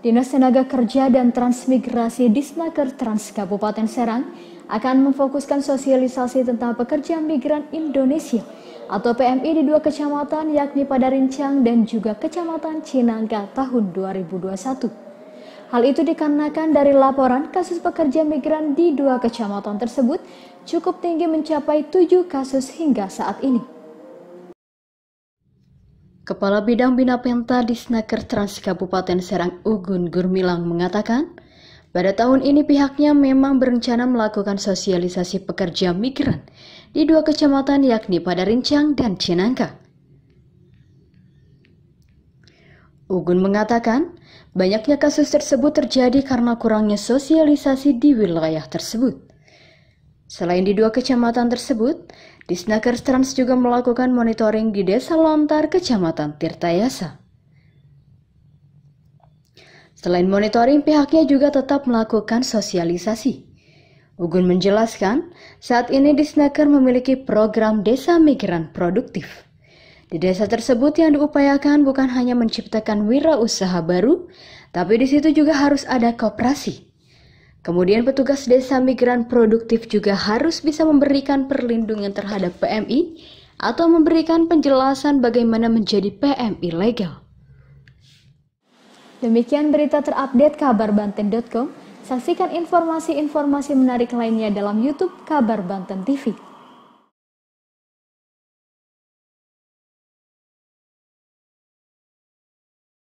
Dinas Tenaga Kerja dan Transmigrasi Disnaker Trans Kabupaten Serang akan memfokuskan sosialisasi tentang pekerja migran Indonesia atau PMI di dua kecamatan yakni Padarincang dan juga Kecamatan Cinangka tahun 2021. Hal itu dikarenakan dari laporan kasus pekerja migran di dua kecamatan tersebut cukup tinggi mencapai tujuh kasus hingga saat ini. Kepala Bidang Bina Penta di Snaker Trans Kabupaten Serang Ugun Gurmilang mengatakan, pada tahun ini pihaknya memang berencana melakukan sosialisasi pekerja migran di dua kecamatan yakni pada Rincang dan Cinangka. Ugun mengatakan, banyaknya kasus tersebut terjadi karena kurangnya sosialisasi di wilayah tersebut. Selain di dua kecamatan tersebut, Disnakers Trans juga melakukan monitoring di Desa Lontar, Kecamatan Tirtayasa. Selain monitoring, pihaknya juga tetap melakukan sosialisasi. Ugun menjelaskan, saat ini Disnaker memiliki program Desa Migran Produktif. Di desa tersebut yang diupayakan bukan hanya menciptakan wirausaha baru, tapi di situ juga harus ada kooperasi Kemudian petugas desa migran produktif juga harus bisa memberikan perlindungan terhadap PMI atau memberikan penjelasan bagaimana menjadi PMI legal. Demikian berita terupdate kabar Banten.com. Saksikan informasi-informasi menarik lainnya dalam YouTube Kabar Banten TV.